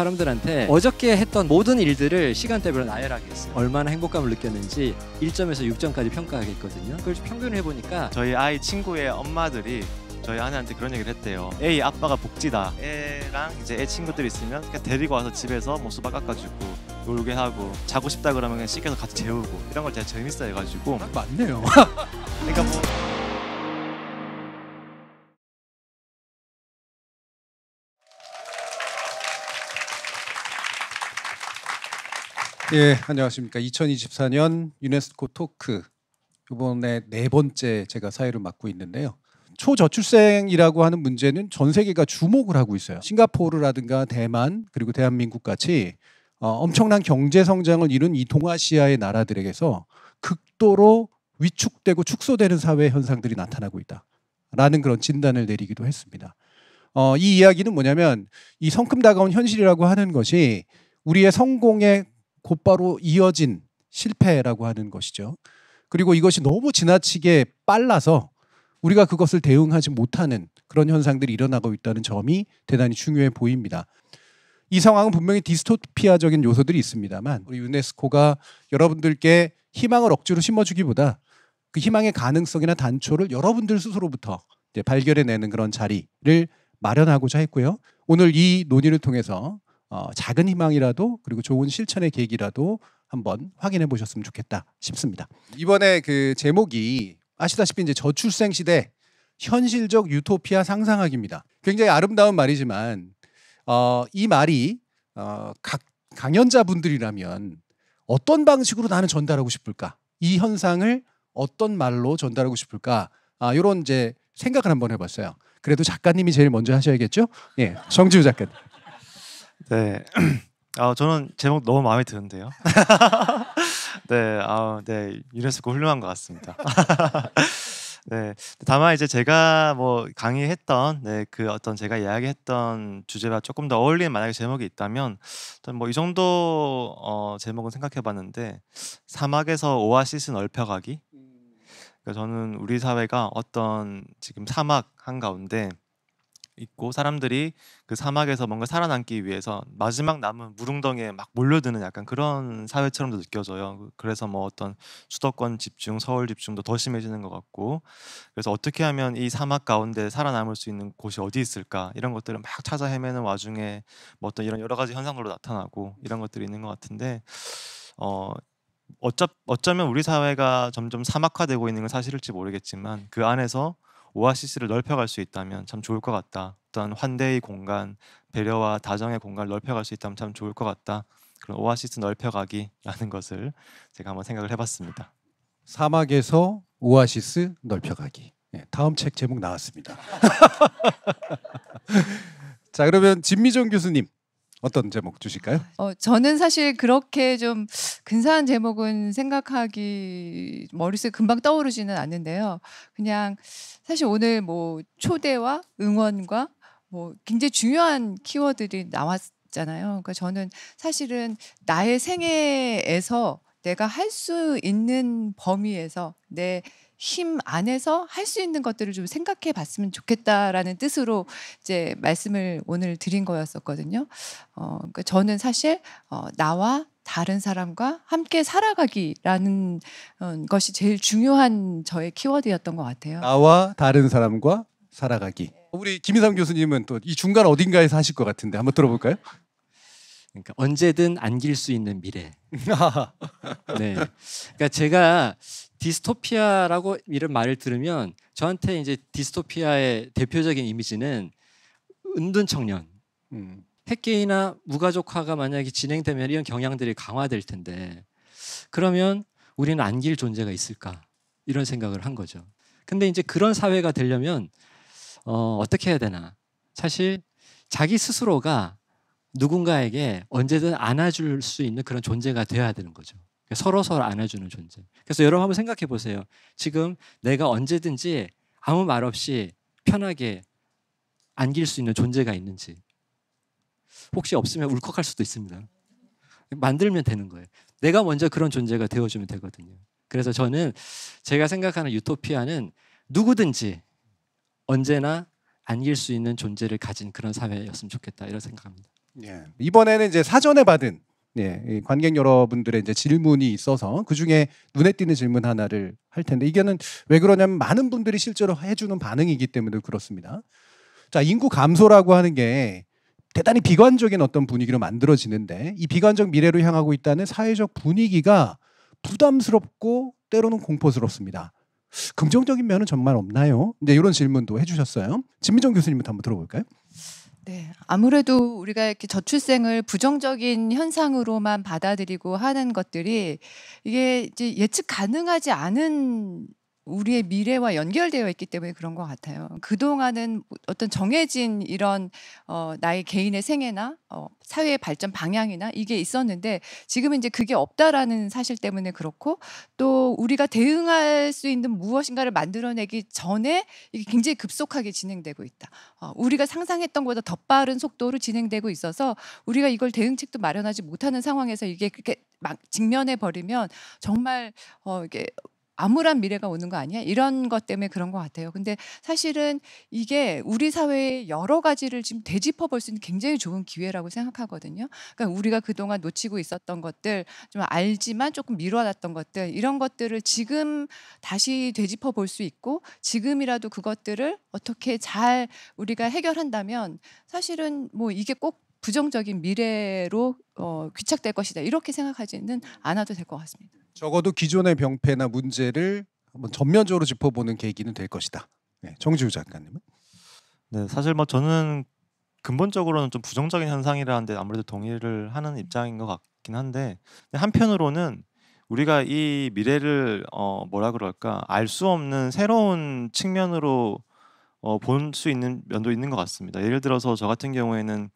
사람들한테 어저께 했던 모든 일들을 시간대별로 나열하게 했어요. 얼마나 행복감을 느꼈는지 1점에서 6점까지 평가하게 했거든요. 그걸 평균을 해보니까 저희 아이 친구의 엄마들이 저희 아내한테 그런 얘기를 했대요. 에이 아빠가 복지다. 애랑 이제 애 친구들 있으면 그냥 데리고 와서 집에서 뭐 수박 깎아주고 놀게 하고 자고 싶다 그러면 그냥 씻겨서 같이 재우고 이런 걸 제가 재밌어 해가지고 맞네요. 그러니까 뭐. 예, 안녕하십니까. 2024년 유네스코 토크 이번에 네 번째 제가 사회를 맡고 있는데요. 초저출생이라고 하는 문제는 전 세계가 주목을 하고 있어요. 싱가포르라든가 대만 그리고 대한민국 같이 어, 엄청난 경제 성장을 이룬 이 동아시아의 나라들에게서 극도로 위축되고 축소되는 사회 현상들이 나타나고 있다라는 그런 진단을 내리기도 했습니다. 어, 이 이야기는 뭐냐면 이 성큼 다가온 현실이라고 하는 것이 우리의 성공의 곧바로 이어진 실패라고 하는 것이죠. 그리고 이것이 너무 지나치게 빨라서 우리가 그것을 대응하지 못하는 그런 현상들이 일어나고 있다는 점이 대단히 중요해 보입니다. 이 상황은 분명히 디스토피아적인 요소들이 있습니다만 우리 유네스코가 여러분들께 희망을 억지로 심어주기보다 그 희망의 가능성이나 단초를 여러분들 스스로부터 이제 발견해내는 그런 자리를 마련하고자 했고요. 오늘 이 논의를 통해서 어, 작은 희망이라도 그리고 좋은 실천의 계기라도 한번 확인해 보셨으면 좋겠다 싶습니다. 이번에 그 제목이 아시다시피 이제 저출생 시대 현실적 유토피아 상상학입니다. 굉장히 아름다운 말이지만 어, 이 말이 어, 각 강연자분들이라면 어떤 방식으로 나는 전달하고 싶을까? 이 현상을 어떤 말로 전달하고 싶을까? 아, 이런 이제 생각을 한번 해봤어요. 그래도 작가님이 제일 먼저 하셔야겠죠? 예, 정지우 작가님. 네. 아 저는 제목 너무 마음에 드는데요. 네, 아, 네 유네스코 훌륭한 것 같습니다. 네, 다만 이제 제가 뭐 강의했던 네, 그 어떤 제가 이야기했던 주제와 조금 더 어울리는 만약에 제목이 있다면 뭐이 정도 어, 제목은 생각해봤는데 사막에서 오아시스 넓혀가기. 그러니까 저는 우리 사회가 어떤 지금 사막 한 가운데 있고 사람들이 그 사막에서 뭔가 살아남기 위해서 마지막 남은 무릉덩이에 막 몰려드는 약간 그런 사회처럼도 느껴져요. 그래서 뭐 어떤 수도권 집중, 서울 집중도 더 심해지는 것 같고 그래서 어떻게 하면 이 사막 가운데 살아남을 수 있는 곳이 어디 있을까 이런 것들을 막 찾아 헤매는 와중에 뭐 어떤 이런 여러 가지 현상으로 나타나고 이런 것들이 있는 것 같은데 어 어쩌, 어쩌면 우리 사회가 점점 사막화되고 있는 건 사실일지 모르겠지만 그 안에서 오아시스를 넓혀갈 수 있다면 참 좋을 것 같다. 어떤 환대의 공간, 배려와 다정의 공간을 넓혀갈 수 있다면 참 좋을 것 같다. 그런 오아시스 넓혀가기라는 것을 제가 한번 생각을 해봤습니다. 사막에서 오아시스 넓혀가기. 예, 다음 책 제목 나왔습니다. 자 그러면 진미정 교수님 어떤 제목 주실까요? 어, 저는 사실 그렇게 좀 근사한 제목은 생각하기 머릿속에 금방 떠오르지는 않는데요. 그냥 사실 오늘 뭐 초대와 응원과 뭐 굉장히 중요한 키워드들이 나왔잖아요. 그러니까 저는 사실은 나의 생애에서 내가 할 수 있는 범위에서 내힘 안에서 할 수 있는 것들을 좀 생각해 봤으면 좋겠다라는 뜻으로 이제 말씀을 오늘 드린 거였었거든요. 어, 그러니까 저는 사실 어, 나와 다른 사람과 함께 살아가기라는 어, 것이 제일 중요한 저의 키워드였던 것 같아요. 나와 다른 사람과 살아가기. 우리 김희삼 교수님은 또 이 중간 어딘가에서 하실 것 같은데 한번 들어볼까요? 그러니까 언제든 안길 수 있는 미래. 네. 그러니까 제가 디스토피아라고 이런 말을 들으면 저한테 이제 디스토피아의 대표적인 이미지는 은둔 청년. 음. 핵개이나 무가족화가 만약에 진행되면 이런 경향들이 강화될 텐데 그러면 우리는 안길 존재가 있을까 이런 생각을 한 거죠. 근데 이제 그런 사회가 되려면 어, 어떻게 해야 되나? 사실 자기 스스로가 누군가에게 언제든 안아줄 수 있는 그런 존재가 되어야 되는 거죠. 서로 서로 안아주는 존재. 그래서 여러분 한번 생각해 보세요. 지금 내가 언제든지 아무 말 없이 편하게 안길 수 있는 존재가 있는지. 혹시 없으면 울컥할 수도 있습니다. 만들면 되는 거예요. 내가 먼저 그런 존재가 되어주면 되거든요. 그래서 저는 제가 생각하는 유토피아는 누구든지 언제나 안길 수 있는 존재를 가진 그런 사회였으면 좋겠다 이런 생각합니다. 예. 이번에는 이제 사전에 받은 네, 관객 여러분들의 이제 질문이 있어서 그 중에 눈에 띄는 질문 하나를 할 텐데 이게는 왜 그러냐면 많은 분들이 실제로 해주는 반응이기 때문에 그렇습니다. 자, 인구 감소라고 하는 게 대단히 비관적인 어떤 분위기로 만들어지는데 이 비관적 미래로 향하고 있다는 사회적 분위기가 부담스럽고 때로는 공포스럽습니다. 긍정적인 면은 정말 없나요? 이제 네, 이런 질문도 해주셨어요. 진미정 교수님부터 한번 들어볼까요? 네, 아무래도 우리가 이렇게 저출생을 부정적인 현상으로만 받아들이고 하는 것들이 이게 이제 예측 가능하지 않은 우리의 미래와 연결되어 있기 때문에 그런 것 같아요. 그동안은 어떤 정해진 이런 어, 나의 개인의 생애나 어, 사회의 발전 방향이나 이게 있었는데 지금은 이제 그게 없다라는 사실 때문에 그렇고 또 우리가 대응할 수 있는 무엇인가를 만들어내기 전에 이게 굉장히 급속하게 진행되고 있다. 어, 우리가 상상했던 것보다 더 빠른 속도로 진행되고 있어서 우리가 이걸 대응책도 마련하지 못하는 상황에서 이게 그렇게 막 직면해 버리면 정말 어 이게 암울한 미래가 오는 거 아니야? 이런 것 때문에 그런 것 같아요. 근데 사실은 이게 우리 사회의 여러 가지를 지금 되짚어 볼 수 있는 굉장히 좋은 기회라고 생각하거든요. 그러니까 우리가 그동안 놓치고 있었던 것들, 좀 알지만 조금 미뤄놨던 것들, 이런 것들을 지금 다시 되짚어 볼 수 있고 지금이라도 그것들을 어떻게 잘 우리가 해결한다면 사실은 뭐 이게 꼭 부정적인 미래로 어, 귀착될 것이다 이렇게 생각하지는 않아도 될 것 같습니다. 적어도 기존의 병폐나 문제를 한번 전면적으로 짚어보는 계기는 될 것이다. 네, 정지우 작가님은? 네, 사실 뭐 저는 근본적으로는 좀 부정적인 현상이라는데 아무래도 동의를 하는 입장인 것 같긴 한데 한편으로는 우리가 이 미래를 어 뭐라 그럴까 알 수 없는 새로운 측면으로 어 볼 수 있는 면도 있는 것 같습니다. 예를 들어서 저 같은 경우에는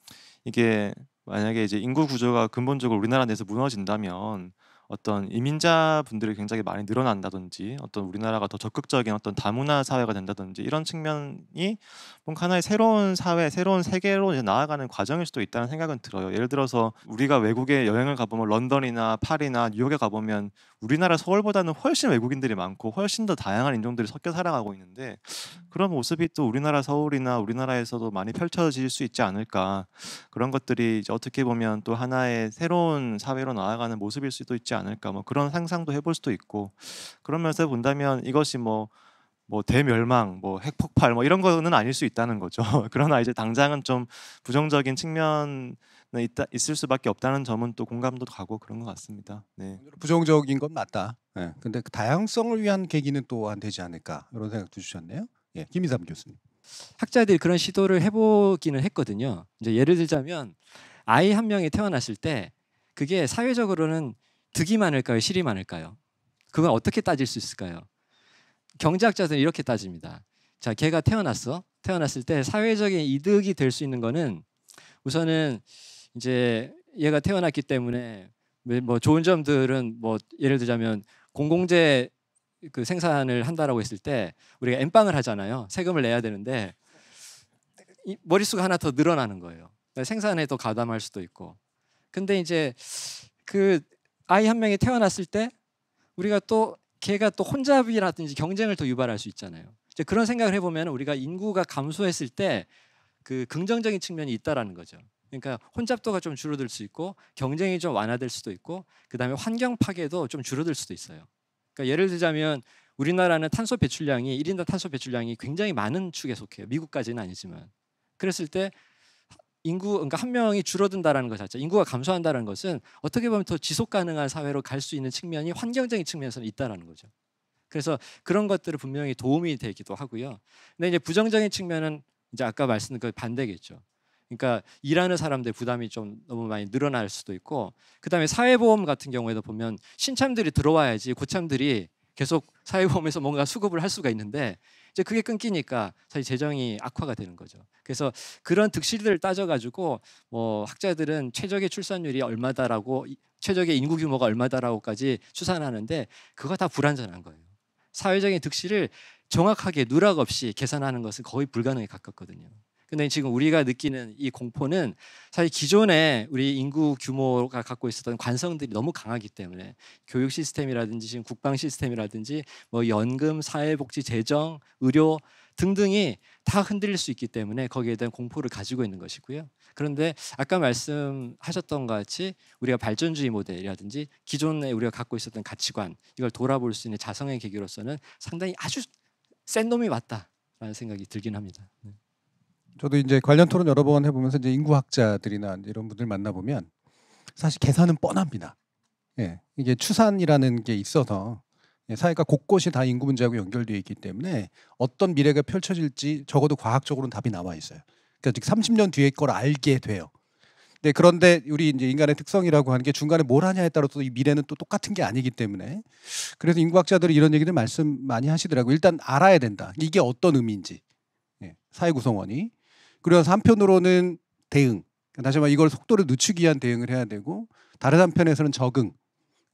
이게 만약에 이제 인구 구조가 근본적으로 우리나라 내에서 무너진다면 어떤 이민자 분들이 굉장히 많이 늘어난다든지 어떤 우리나라가 더 적극적인 어떤 다문화 사회가 된다든지 이런 측면이 뭔가 하나의 새로운 사회, 새로운 세계로 이제 나아가는 과정일 수도 있다는 생각은 들어요. 예를 들어서 우리가 외국에 여행을 가보면 런던이나 파리나 뉴욕에 가보면 우리나라 서울보다는 훨씬 외국인들이 많고 훨씬 더 다양한 인종들이 섞여 살아가고 있는데 그런 모습이 또 우리나라 서울이나 우리나라에서도 많이 펼쳐질 수 있지 않을까 그런 것들이 이제 어떻게 보면 또 하나의 새로운 사회로 나아가는 모습일 수도 있지 있지 않을까 뭐 그런 상상도 해볼 수도 있고 그러면서 본다면 이것이 뭐뭐 뭐 대멸망, 뭐 핵폭발, 뭐 이런 거는 아닐 수 있다는 거죠. 그러나 이제 당장은 좀 부정적인 측면은 있다, 있을 수밖에 없다는 점은 또 공감도 가고 그런 것 같습니다. 네. 부정적인 건 맞다. 네. 근데 그 다양성을 위한 계기는 또 안 되지 않을까 이런 생각도 주셨네요. 예, 김희삼 교수님. 학자들이 그런 시도를 해보기는 했거든요. 이제 예를 들자면 아이 한 명이 태어났을 때 그게 사회적으로는 득이 많을까요? 실이 많을까요? 그걸 어떻게 따질 수 있을까요? 경제학자들은 이렇게 따집니다. 자, 걔가 태어났어. 태어났을 때 사회적인 이득이 될 수 있는 거는 우선은 이제 얘가 태어났기 때문에 뭐 좋은 점들은 뭐 예를 들자면 공공재 그 생산을 한다라고 했을 때 우리가 엠빵을 하잖아요. 세금을 내야 되는데 머릿수가 하나 더 늘어나는 거예요. 그러니까 생산에 더 가담할 수도 있고. 근데 이제 그 아이 한 명이 태어났을 때 우리가 또 걔가 또 혼잡이라든지 경쟁을 더 유발할 수 있잖아요. 이제 그런 생각을 해보면 우리가 인구가 감소했을 때 그 긍정적인 측면이 있다라는 거죠. 그러니까 혼잡도가 좀 줄어들 수 있고 경쟁이 좀 완화될 수도 있고 그다음에 환경 파괴도 좀 줄어들 수도 있어요. 그러니까 예를 들자면 우리나라는 탄소 배출량이 1인당 탄소 배출량이 굉장히 많은 축에 속해요. 미국까지는 아니지만. 그랬을 때 인구 그러니까 한 명이 줄어든다라는 것 자체, 인구가 감소한다는 것은 어떻게 보면 더 지속 가능한 사회로 갈 수 있는 측면이 환경적인 측면에서는 있다라는 거죠. 그래서 그런 것들을 분명히 도움이 되기도 하고요. 근데 이제 부정적인 측면은 이제 아까 말씀드린 그 반대겠죠. 그러니까 일하는 사람들 부담이 좀 너무 많이 늘어날 수도 있고, 그다음에 사회보험 같은 경우에도 보면 신참들이 들어와야지 고참들이 계속 사회보험에서 뭔가 수급을 할 수가 있는데 이제 그게 끊기니까 사실 재정이 악화가 되는 거죠. 그래서 그런 득실들을 따져가지고 뭐 학자들은 최적의 출산율이 얼마다라고 최적의 인구 규모가 얼마다라고까지 추산하는데 그거 다 불완전한 거예요. 사회적인 득실을 정확하게 누락 없이 계산하는 것은 거의 불가능에 가깝거든요. 근데 지금 우리가 느끼는 이 공포는 사실 기존에 우리 인구 규모가 갖고 있었던 관성들이 너무 강하기 때문에 교육 시스템이라든지 지금 국방 시스템이라든지 뭐 연금, 사회복지, 재정, 의료 등등이 다 흔들릴 수 있기 때문에 거기에 대한 공포를 가지고 있는 것이고요. 그런데 아까 말씀하셨던 것 같이 우리가 발전주의 모델이라든지 기존에 우리가 갖고 있었던 가치관 이걸 돌아볼 수 있는 자성의 계기로서는 상당히 아주 센 놈이 왔다라는 생각이 들긴 합니다. 네. 저도 이제 관련 토론 여러 번 해보면서 이제 인구학자들이나 이런 분들 만나보면 사실 계산은 뻔합니다. 예, 이게 추산이라는 게 있어서 예, 사회가 곳곳이 다 인구 문제하고 연결되어 있기 때문에 어떤 미래가 펼쳐질지 적어도 과학적으로는 답이 나와 있어요. 그러니까 즉 30년 뒤에 걸 알게 돼요. 네, 그런데 우리 이제 인간의 특성이라고 하는 게 중간에 뭘 하냐에 따라서 이 미래는 또 똑같은 게 아니기 때문에 그래서 인구학자들이 이런 얘기를 말씀 많이 하시더라고요. 일단 알아야 된다. 이게 어떤 의미인지 예, 사회 구성원이 그리고 한편으로는 대응. 그러니까 다시 말해 이걸 속도를 늦추기 위한 대응을 해야 되고 다른 한편에서는 적응.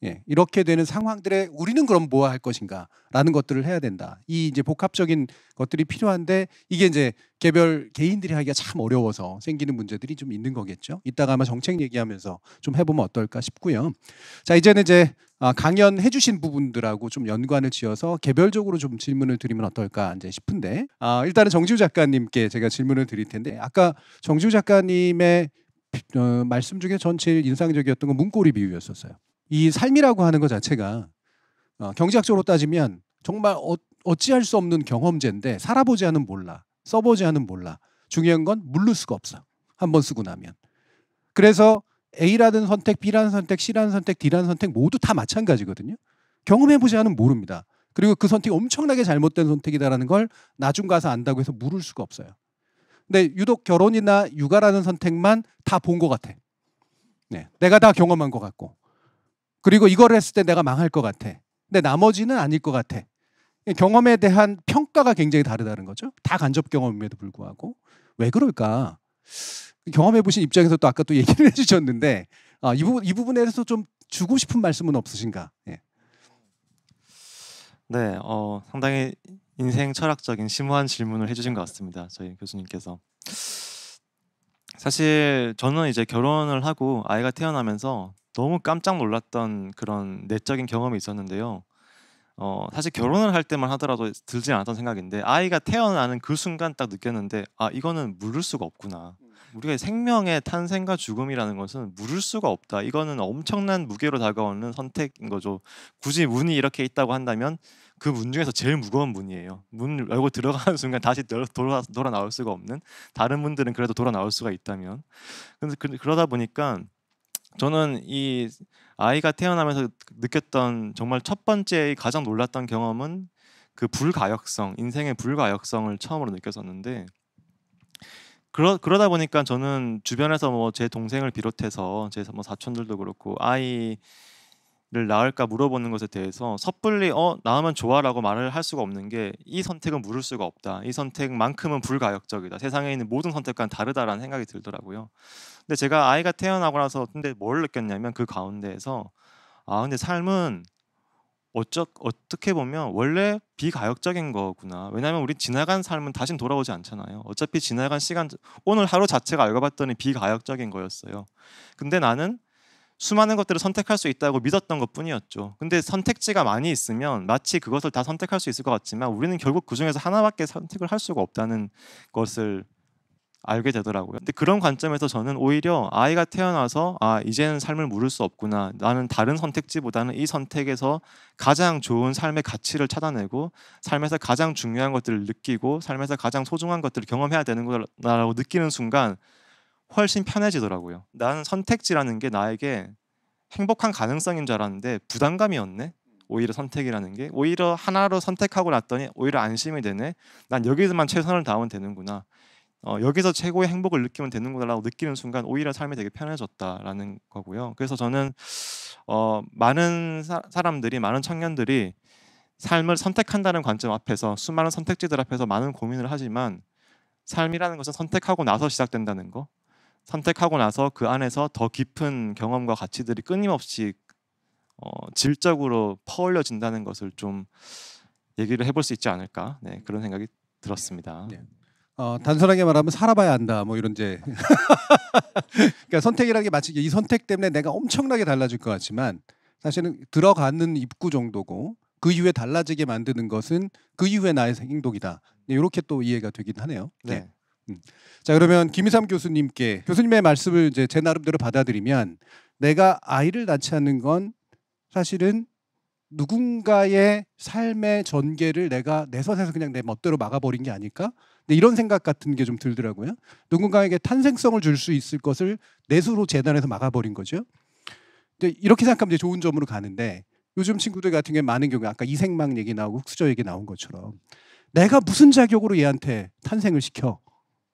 예, 이렇게 되는 상황들에 우리는 그럼 뭐 할 것인가라는 것들을 해야 된다. 이 이제 복합적인 것들이 필요한데 이게 이제 개별 개인들이 하기가 참 어려워서 생기는 문제들이 좀 있는 거겠죠. 이따가 아마 정책 얘기하면서 좀 해보면 어떨까 싶고요. 자 이제는 이제 아, 강연해 주신 부분들하고 좀 연관을 지어서 개별적으로 좀 질문을 드리면 어떨까 이제 싶은데 아, 일단은 정지우 작가님께 제가 질문을 드릴 텐데 아까 정지우 작가님의 어, 말씀 중에 전체 인상적이었던 건 문고리 비유였었어요. 이 삶이라고 하는 것 자체가 어, 경제학적으로 따지면 정말 어, 어찌할 수 없는 경험제인데 살아보지 않은 몰라 써보지 않은 몰라 중요한 건 물를 수가 없어 한 번 쓰고 나면 그래서 A라는 선택, B라는 선택, C라는 선택, D라는 선택 모두 다 마찬가지거든요. 경험해보지 않은 모릅니다. 그리고 그 선택이 엄청나게 잘못된 선택이다라는 걸 나중 가서 안다고 해서 물을 수가 없어요. 근데 유독 결혼이나 육아라는 선택만 다 본 것 같아. 네, 내가 다 경험한 것 같고 그리고 이걸 했을 때 내가 망할 것 같아. 근데 나머지는 아닐 것 같아. 경험에 대한 평가가 굉장히 다르다는 거죠. 다 간접 경험임에도 불구하고 왜 그럴까? 경험해 보신 입장에서 또 아까 또 얘기를 해주셨는데 아, 이 부분 이 부분에 대해서 좀 주고 싶은 말씀은 없으신가? 예. 네, 어, 상당히 인생 철학적인 심오한 질문을 해주신 것 같습니다. 저희 교수님께서 사실 저는 이제 결혼을 하고 아이가 태어나면서 너무 깜짝 놀랐던 그런 내적인 경험이 있었는데요. 어, 사실 결혼을 할 때만 하더라도 들지 않았던 생각인데 아이가 태어나는 그 순간 딱 느꼈는데 아 이거는 물을 수가 없구나. 음. 우리가 생명의 탄생과 죽음이라는 것은 물을 수가 없다. 이거는 엄청난 무게로 다가오는 선택인 거죠. 굳이 문이 이렇게 있다고 한다면 그 문 중에서 제일 무거운 문이에요. 문 열고 들어가는 순간 다시 돌아, 돌아 나올 수가 없는 다른 문들은 그래도 돌아 나올 수가 있다면. 근데 그, 그러다 보니까 저는 이 아이가 태어나면서 느꼈던 정말 첫 번째 가장 놀랐던 경험은 그 불가역성, 인생의 불가역성을 처음으로 느꼈었는데 그러, 그러다 보니까 저는 주변에서 뭐 제 동생을 비롯해서 제뭐 사촌들도 그렇고 아이 를 낳을까 물어보는 것에 대해서 섣불리 어 낳으면 좋아라고 말을 할 수가 없는 게 이 선택은 물을 수가 없다 이 선택만큼은 불가역적이다 세상에 있는 모든 선택과는 다르다라는 생각이 들더라고요 근데 제가 아이가 태어나고 나서 근데 뭘 느꼈냐면 그 가운데에서 아 근데 삶은 어쩌, 어떻게 보면 원래 비가역적인 거구나 왜냐하면 우리 지나간 삶은 다신 돌아오지 않잖아요 어차피 지나간 시간 오늘 하루 자체가 알고 봤더니 비가역적인 거였어요 근데 나는 수많은 것들을 선택할 수 있다고 믿었던 것 뿐이었죠. 근데 선택지가 많이 있으면 마치 그것을 다 선택할 수 있을 것 같지만 우리는 결국 그 중에서 하나밖에 선택을 할 수가 없다는 것을 알게 되더라고요. 근데 그런 관점에서 저는 오히려 아이가 태어나서 아, 이제는 삶을 물을 수 없구나. 나는 다른 선택지보다는 이 선택에서 가장 좋은 삶의 가치를 찾아내고 삶에서 가장 중요한 것들을 느끼고 삶에서 가장 소중한 것들을 경험해야 되는거라고 느끼는 순간 훨씬 편해지더라고요. 나는 선택지라는 게 나에게 행복한 가능성인 줄 알았는데 부담감이었네. 오히려 선택이라는 게 오히려 하나로 선택하고 났더니 오히려 안심이 되네. 난 여기서만 최선을 다하면 되는구나. 어, 여기서 최고의 행복을 느끼면 되는구나라고 느끼는 순간 오히려 삶이 되게 편해졌다라는 거고요. 그래서 저는 어, 많은 사, 람들이 많은 청년들이 삶을 선택한다는 관점 앞에서 수많은 선택지들 앞에서 많은 고민을 하지만 삶이라는 것은 선택하고 나서 시작된다는 거 선택하고 나서 그 안에서 더 깊은 경험과 가치들이 끊임없이 어, 질적으로 퍼올려진다는 것을 좀 얘기를 해볼 수 있지 않을까 네, 그런 생각이 들었습니다. 네. 어, 단순하게 말하면 살아봐야 한다 뭐 이런 이제 그러니까 선택이라는 게 마치 이 선택 때문에 내가 엄청나게 달라질 것 같지만 사실은 들어가는 입구 정도고 그 이후에 달라지게 만드는 것은 그 이후에 나의 행동이다. 네, 이렇게 또 이해가 되긴 하네요. 네. 네. 음. 자 그러면 김희삼 교수님께 교수님의 말씀을 이제 제 나름대로 받아들이면 내가 아이를 낳지 않는 건 사실은 누군가의 삶의 전개를 내가 내 선에서 그냥 내 멋대로 막아버린 게 아닐까? 근데 네, 이런 생각 같은 게 좀 들더라고요. 누군가에게 탄생성을 줄 수 있을 것을 내수로 재단해서 막아버린 거죠. 근데 이렇게 생각하면 좋은 점으로 가는데 요즘 친구들 같은 경우에 많은 경우에 아까 이생망 얘기 나오고 흑수저 얘기 나온 것처럼 내가 무슨 자격으로 얘한테 탄생을 시켜?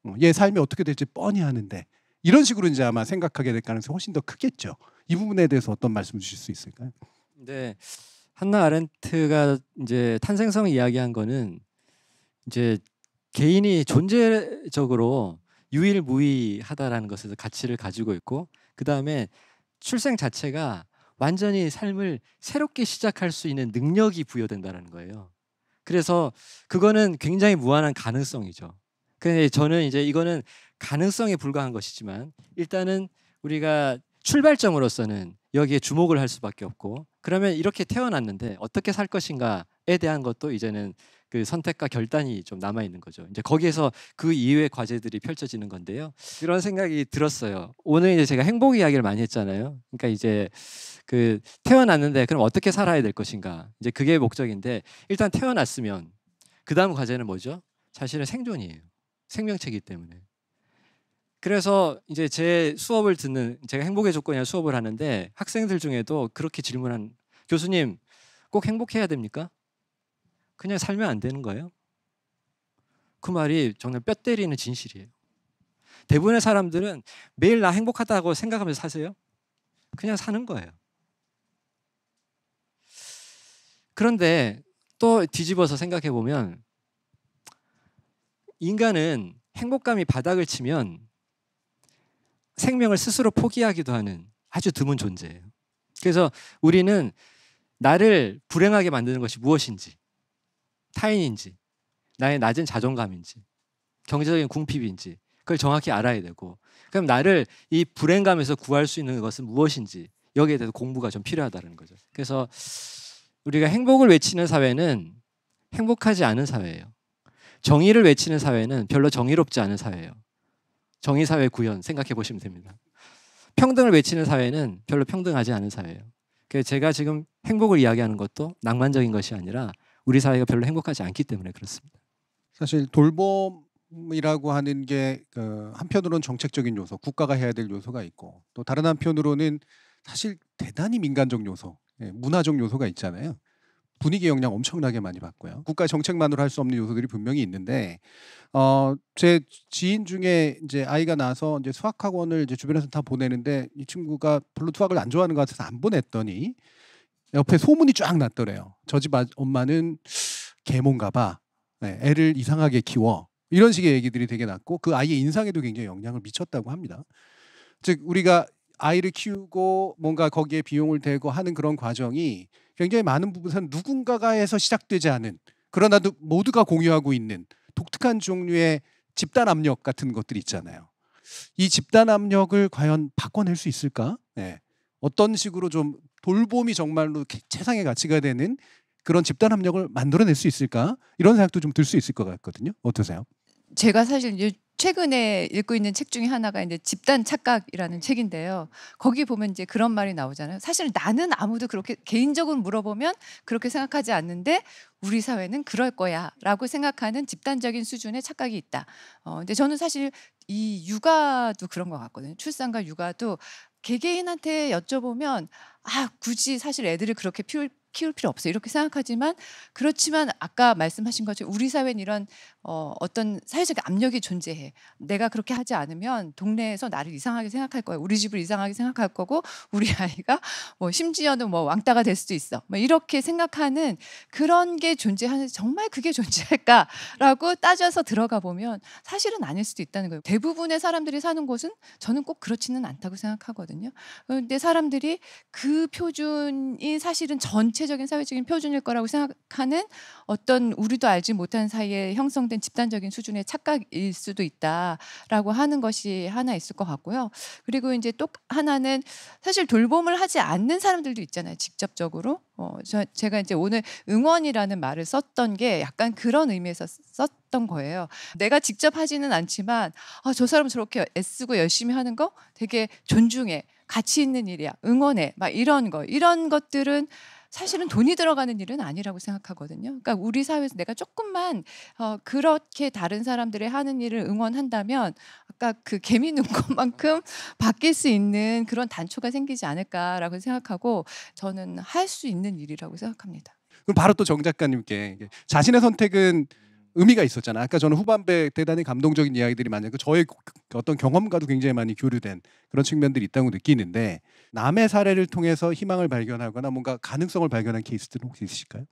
뭐 얘 삶이 어떻게 될지 뻔히 하는데 이런 식으로 이제 아마 생각하게 될 가능성이 훨씬 더 크겠죠. 이 부분에 대해서 어떤 말씀 주실 수 있을까요? 네. 한나 아렌트가 이제 탄생성 이야기한 거는 이제 개인이 존재적으로 유일무이하다라는 것에서 가치를 가지고 있고 그다음에 출생 자체가 완전히 삶을 새롭게 시작할 수 있는 능력이 부여된다라는 거예요. 그래서 그거는 굉장히 무한한 가능성이죠. 근데 저는 이제 이거는 가능성에 불과한 것이지만 일단은 우리가 출발점으로서는 여기에 주목을 할 수밖에 없고 그러면 이렇게 태어났는데 어떻게 살 것인가에 대한 것도 이제는 그 선택과 결단이 좀 남아 있는 거죠. 이제 거기에서 그 이후의 과제들이 펼쳐지는 건데요. 이런 생각이 들었어요. 오늘 이제 제가 행복 이야기를 많이 했잖아요. 그러니까 이제 그 태어났는데 그럼 어떻게 살아야 될 것인가? 이제 그게 목적인데 일단 태어났으면 그다음 과제는 뭐죠? 사실은 생존이에요. 생명체이기 때문에. 그래서 이제 제 수업을 듣는 제가 행복의 조건이라 수업을 하는데 학생들 중에도 그렇게 질문한 교수님 꼭 행복해야 됩니까? 그냥 살면 안 되는 거예요? 그 말이 정말 뼈 때리는 진실이에요. 대부분의 사람들은 매일 나 행복하다고 생각하면서 사세요. 그냥 사는 거예요. 그런데 또 뒤집어서 생각해 보면 인간은 행복감이 바닥을 치면 생명을 스스로 포기하기도 하는 아주 드문 존재예요. 그래서 우리는 나를 불행하게 만드는 것이 무엇인지, 타인인지, 나의 낮은 자존감인지, 경제적인 궁핍인지, 그걸 정확히 알아야 되고, 그럼 나를 이 불행감에서 구할 수 있는 것은 무엇인지, 여기에 대해서 공부가 좀 필요하다는 거죠. 그래서 우리가 행복을 외치는 사회는 행복하지 않은 사회예요. 정의를 외치는 사회는 별로 정의롭지 않은 사회예요. 정의 사회 구현 생각해 보시면 됩니다. 평등을 외치는 사회는 별로 평등하지 않은 사회예요. 그 제가 지금 행복을 이야기하는 것도 낭만적인 것이 아니라 우리 사회가 별로 행복하지 않기 때문에 그렇습니다. 사실 돌봄이라고 하는 게그 한편으로는 정책적인 요소, 국가가 해야 될 요소가 있고 또 다른 한편으로는 사실 대단히 민간적 요소, 예, 문화적 요소가 있잖아요. 분위기 영향 엄청나게 많이 받고요. 국가 정책만으로 할 수 없는 요소들이 분명히 있는데 어 제 지인 중에 이제 아이가 나서 이제 수학학원을 이제 주변에서 다 보내는데 이 친구가 별로 수학을 안 좋아하는 것 같아서 안 보냈더니 옆에 소문이 쫙 났더래요. 저집 아, 엄마는 개몬가 봐. 네, 애를 이상하게 키워. 이런 식의 얘기들이 되게 났고 그 아이의 인상에도 굉장히 영향을 미쳤다고 합니다. 즉 우리가 아이를 키우고 뭔가 거기에 비용을 대고 하는 그런 과정이 굉장히 많은 부분은 누군가가 해서 시작되지 않은 그러나 모두가 공유하고 있는 독특한 종류의 집단 압력 같은 것들이 있잖아요. 이 집단 압력을 과연 바꿔낼 수 있을까? 네. 어떤 식으로 좀 돌봄이 정말로 세상의 가치가 되는 그런 집단 압력을 만들어낼 수 있을까? 이런 생각도 좀 들 수 있을 것 같거든요. 어떠세요? 제가 사실 최근에 읽고 있는 책 중에 하나가 이제 집단 착각이라는 책인데요. 거기 보면 이제 그런 말이 나오잖아요. 사실 나는 아무도 그렇게 개인적으로 물어보면 그렇게 생각하지 않는데 우리 사회는 그럴 거야라고 생각하는 집단적인 수준의 착각이 있다. 어, 근데 저는 사실 이 육아도 그런 것 같거든요. 출산과 육아도 개개인한테 여쭤보면 아 굳이 사실 애들을 그렇게 키울 키울 필요 없어 이렇게 생각하지만 그렇지만 아까 말씀하신 것처럼 우리 사회는 이런 어, 어떤 사회적 압력이 존재해 내가 그렇게 하지 않으면 동네에서 나를 이상하게 생각할 거야 우리 집을 이상하게 생각할 거고 우리 아이가 뭐 심지어는 뭐 왕따가 될 수도 있어 뭐 이렇게 생각하는 그런 게 존재하는 정말 그게 존재할까라고 따져서 들어가 보면 사실은 아닐 수도 있다는 거예요 대부분의 사람들이 사는 곳은 저는 꼭 그렇지는 않다고 생각하거든요 그런데 사람들이 그 표준이 사실은 전체 신체적인 사회적인 표준일 거라고 생각하는 어떤 우리도 알지 못한 사이에 형성된 집단적인 수준의 착각일 수도 있다라고 하는 것이 하나 있을 것 같고요. 그리고 이제 또 하나는 사실 돌봄을 하지 않는 사람들도 있잖아요. 직접적으로. 어, 저, 제가 이제 오늘 응원이라는 말을 썼던 게 약간 그런 의미에서 썼던 거예요. 내가 직접 하지는 않지만 아, 저 사람 저렇게 애쓰고 열심히 하는 거 되게 존중해. 가치 있는 일이야. 응원해. 막 이런 거. 이런 것들은 사실은 돈이 들어가는 일은 아니라고 생각하거든요. 그러니까 우리 사회에서 내가 조금만 어, 그렇게 다른 사람들이 하는 일을 응원한다면 아까 그 개미 눈 것만큼 바뀔 수 있는 그런 단초가 생기지 않을까라고 생각하고 저는 할 수 있는 일이라고 생각합니다. 그럼 바로 또 정 작가님께 자신의 선택은 의미가 있었잖아 아까 저는 후반부에 대단히 감동적인 이야기들이 많았고 저의 그, 그 어떤 경험과도 굉장히 많이 교류된 그런 측면들이 있다고 느끼는데 남의 사례를 통해서 희망을 발견하거나 뭔가 가능성을 발견한 케이스들은 혹시 있으실까요?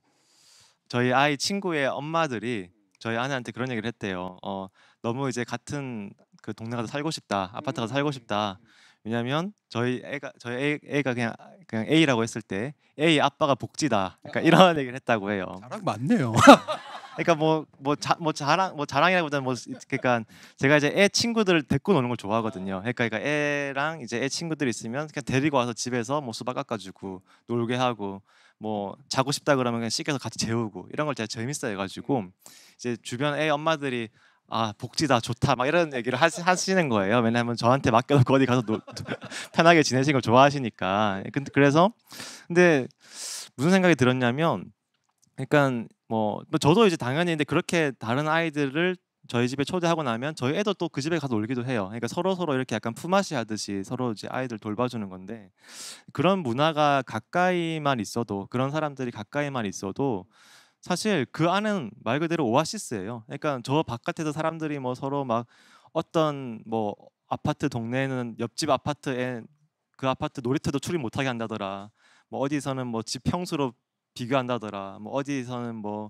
저희 아이 친구의 엄마들이 저희 아내한테 그런 얘기를 했대요. 어, 너무 이제 같은 그 동네 가서 살고 싶다. 아파트 가서 살고 음. 싶다. 왜냐면 저희 애가 저희 애, 가 그냥 그냥 A라고 했을 때 A 아빠가 복지다. 그러니까 아. 이런 얘기를 했다고 해요. 자랑 맞네요. 그러니까 뭐뭐 뭐, 뭐, 뭐 자랑 뭐 자랑이라기보다는 뭐 그러니까 제가 이제 애친구들 데리고 노는 걸 좋아하거든요. 아. 그러니까, 애랑 이제 애 친구들 있으면 그냥 데리고 와서 집에서 뭐 수박 깎아주고 놀게 하고 뭐 자고 싶다 그러면 그냥 씻겨서 같이 재우고 이런 걸 제가 재밌어 해가지고 음. 이제 주변 애 엄마들이 아 복지다 좋다 막 이런 얘기를 하시, 하시는 거예요. 왜냐하면 저한테 맡겨놓고 어디 가서 노, 편하게 지내시는 걸 좋아하시니까. 근데 그래서 근데 무슨 생각이 들었냐면, 그러니까 뭐, 뭐, 저도 이제 당연히 근데 그렇게 다른 아이들을 저희 집에 초대하고 나면 저희 애도 또 그 집에 가서 놀기도 해요. 그러니까 서로 서로 이렇게 약간 품앗이 하듯이 서로 이제 아이들 돌봐주는 건데 그런 문화가 가까이만 있어도 그런 사람들이 가까이만 있어도 사실 그 안은 말 그대로 오아시스예요. 그러니까 저 바깥에서 사람들이 뭐 서로 막 어떤 뭐 아파트 동네에는 옆집 아파트에 그 아파트 놀이터도 출입 못하게 한다더라. 뭐 어디서는 뭐 집 평수로 비교한다더라. 뭐 어디서는 뭐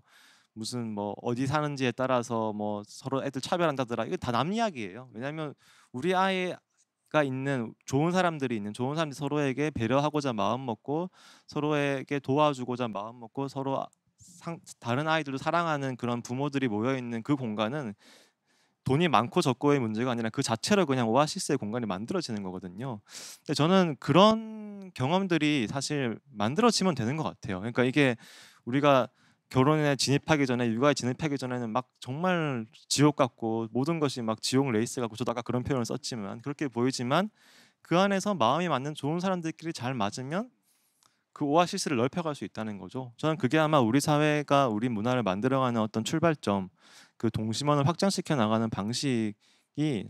무슨 뭐 어디 사는지에 따라서 뭐 서로 애들 차별한다더라. 이거 다 남 이야기예요. 왜냐하면 우리 아이가 있는 좋은 사람들이 있는 좋은 사람들이 서로에게 배려하고자 마음 먹고 서로에게 도와주고자 마음 먹고 서로 상, 다른 아이들도 사랑하는 그런 부모들이 모여 있는 그 공간은 돈이 많고 적고의 문제가 아니라 그 자체로 그냥 오아시스의 공간이 만들어지는 거거든요. 근데 저는 그런 경험들이 사실 만들어지면 되는 것 같아요. 그러니까 이게 우리가 결혼에 진입하기 전에 육아에 진입하기 전에는 막 정말 지옥 같고 모든 것이 막 지옥 레이스 같고 저도 아까 그런 표현을 썼지만 그렇게 보이지만 그 안에서 마음이 맞는 좋은 사람들끼리 잘 맞으면 그 오아시스를 넓혀갈 수 있다는 거죠. 저는 그게 아마 우리 사회가 우리 문화를 만들어가는 어떤 출발점 그 동심원을 확장시켜 나가는 방식이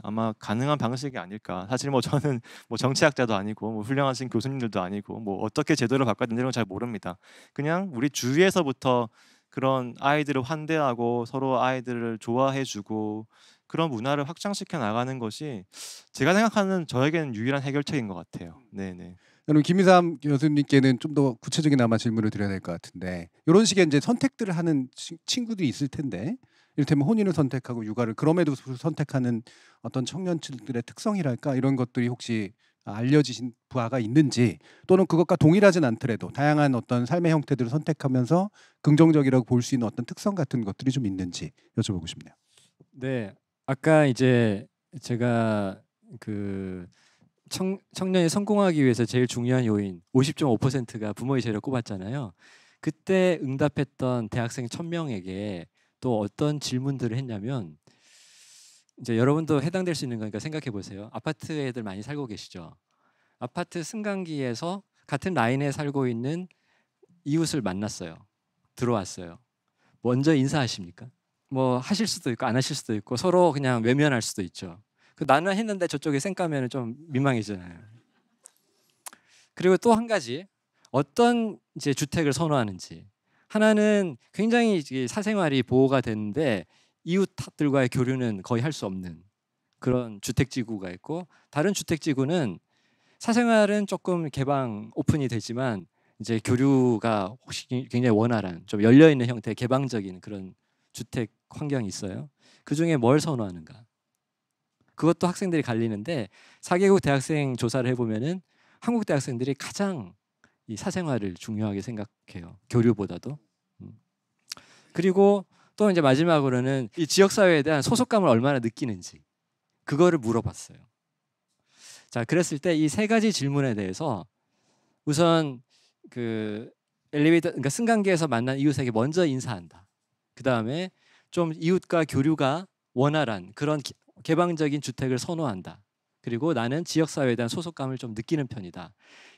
아마 가능한 방식이 아닐까. 사실 뭐 저는 뭐 정치학자도 아니고 뭐 훌륭하신 교수님들도 아니고 뭐 어떻게 제도를 바꿔야 되는지 는잘 모릅니다. 그냥 우리 주위에서부터 그런 아이들을 환대하고 서로 아이들을 좋아해주고 그런 문화를 확장시켜 나가는 것이 제가 생각하는 저에게는 유일한 해결책인 것 같아요. 네네. 그럼 김희삼 교수님께는 좀 더 구체적인 아마 질문을 드려야 될 것 같은데 이런 식의 이제 선택들을 하는 친구들이 있을 텐데 이를테면 혼인을 선택하고 육아를 그럼에도 선택하는 어떤 청년층들의 특성이랄까 이런 것들이 혹시 알려지신 부하가 있는지 또는 그것과 동일하진 않더라도 다양한 어떤 삶의 형태들을 선택하면서 긍정적이라고 볼 수 있는 어떤 특성 같은 것들이 좀 있는지 여쭤보고 싶네요. 네, 아까 이제 제가 그 청, 청년이 성공하기 위해서 제일 중요한 요인 50.5%가 부모의 죄를 꼽았잖아요. 그때 응답했던 대학생 1000명에게 또 어떤 질문들을 했냐면 이제 여러분도 해당될 수 있는 거니까 생각해 보세요. 아파트 애들 많이 살고 계시죠. 아파트 승강기에서 같은 라인에 살고 있는 이웃을 만났어요. 들어왔어요. 먼저 인사하십니까? 뭐 하실 수도 있고 안 하실 수도 있고 서로 그냥 외면할 수도 있죠. 그 나는 했는데 저쪽에 쌩까면 좀 민망해지잖아요. 그리고 또 한 가지 어떤 이제 주택을 선호하는지 하나는 굉장히 사생활이 보호가 되는데 이웃들과의 교류는 거의 할 수 없는 그런 주택지구가 있고 다른 주택지구는 사생활은 조금 개방 오픈이 되지만 이제 교류가 혹시 굉장히 원활한 좀 열려 있는 형태의 개방적인 그런 주택 환경이 있어요. 그 중에 뭘 선호하는가? 그것도 학생들이 갈리는데 4개국 대학생 조사를 해보면은 한국 대학생들이 가장 이 사생활을 중요하게 생각해요. 교류보다도 그리고 또 이제 마지막으로는 이 지역 사회에 대한 소속감을 얼마나 느끼는지 그거를 물어봤어요. 자, 그랬을 때 이 세 가지 질문에 대해서 우선 그 엘리베이터 그러니까 승강기에서 만난 이웃에게 먼저 인사한다. 그다음에 좀 이웃과 교류가 원활한 그런 개방적인 주택을 선호한다. 그리고 나는 지역 사회에 대한 소속감을 좀 느끼는 편이다.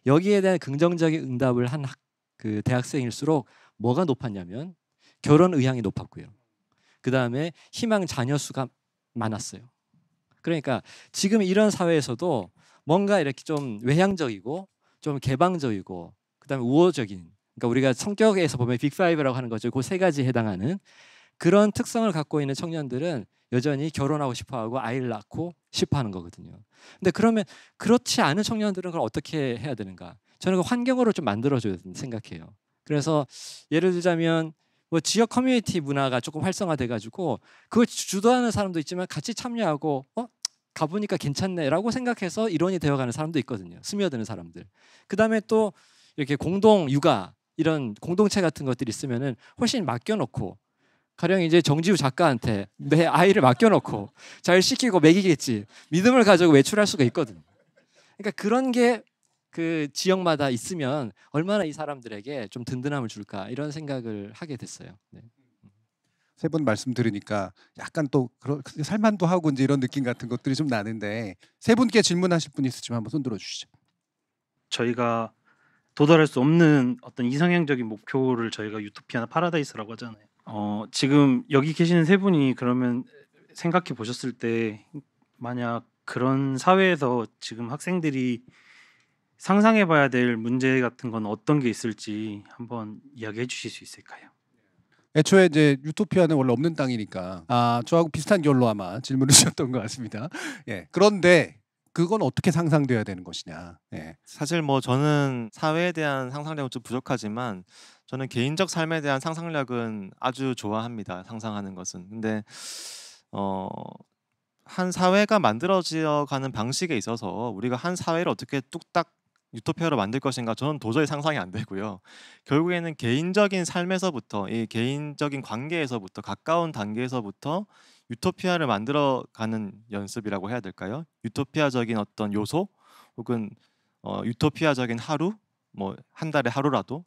여기에 대한 긍정적인 응답을 한 그 대학생일수록 뭐가 높았냐면 결혼 의향이 높았고요. 그 다음에 희망 자녀 수가 많았어요. 그러니까 지금 이런 사회에서도 뭔가 이렇게 좀 외향적이고 좀 개방적이고 그다음에 우호적인 그러니까 우리가 성격에서 보면 빅5라고 하는 거죠. 그 세 가지 해당하는 그런 특성을 갖고 있는 청년들은 여전히 결혼하고 싶어 하고 아이를 낳고 싶어 하는 거거든요. 근데 그러면 그렇지 않은 청년들은 그걸 어떻게 해야 되는가? 저는 그 환경으로 좀 만들어 줘야 된다 생각해요. 그래서 예를 들자면 뭐 지역 커뮤니티 문화가 조금 활성화돼가지고 그걸 주도하는 사람도 있지만 같이 참여하고 어 가보니까 괜찮네라고 생각해서 일원이 되어가는 사람도 있거든요. 스며드는 사람들. 그 다음에 또 이렇게 공동 육아 이런 공동체 같은 것들이 있으면은 훨씬 맡겨놓고 가령 이제 정지우 작가한테 내 아이를 맡겨놓고 잘 시키고 먹이겠지 믿음을 가지고 외출할 수가 있거든. 그러니까 그런 게그 지역마다 있으면 얼마나 이 사람들에게 좀 든든함을 줄까 이런 생각을 하게 됐어요. 네. 세 분 말씀 들으니까 약간 또 그런 그 살만도 하고 이제 이런 느낌 같은 것들이 좀 나는데 세 분께 질문하실 분 있으시면 한번 손 들어 주시죠. 저희가 도달할 수 없는 어떤 이상향적인 목표를 저희가 유토피아나 파라다이스라고 하잖아요. 어, 지금 여기 계시는 세 분이 그러면 생각해 보셨을 때 만약 그런 사회에서 지금 학생들이 상상해 봐야 될 문제 같은 건 어떤 게 있을지 한번 이야기해 주실 수 있을까요? 애초에 이제 유토피아는 원래 없는 땅이니까 아 저하고 비슷한 결로 아마 질문을 주셨던 것 같습니다. 예 그런데 그건 어떻게 상상돼야 되는 것이냐. 예. 사실 뭐 저는 사회에 대한 상상력은 좀 부족하지만 저는 개인적 삶에 대한 상상력은 아주 좋아합니다. 상상하는 것은. 근데 어, 한 사회가 만들어져 가는 방식에 있어서 우리가 한 사회를 어떻게 뚝딱 유토피아로 만들 것인가 저는 도저히 상상이 안 되고요. 결국에는 개인적인 삶에서부터 이 개인적인 관계에서부터 가까운 단계에서부터 유토피아를 만들어 가는 연습이라고 해야 될까요? 유토피아적인 어떤 요소 혹은 어, 유토피아적인 하루 뭐 한 달에 하루라도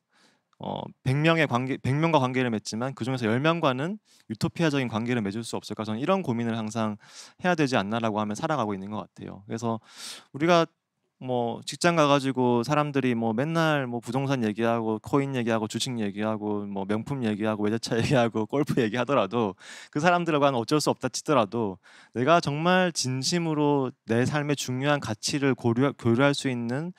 어, 100명의 관계 100명과 관계를 맺지만 그중에서 10명과는 유토피아적인 관계를 맺을 수 없을까 저는 이런 고민을 항상 해야 되지 않나라고 하면 살아가고 있는 것 같아요. 그래서 우리가 뭐 직장 가가지고 사람들이 뭐 맨날 뭐 부동산 얘기하고 코인 얘기하고 주식 얘기하고 뭐 명품 얘기하고 외제차 얘기하고 골프 얘기하더라도 그 사람들과는 어쩔 수 없다 치더라도 내가 정말 진심으로 내 삶의 중요한 가치를 고려 교류할 수 있는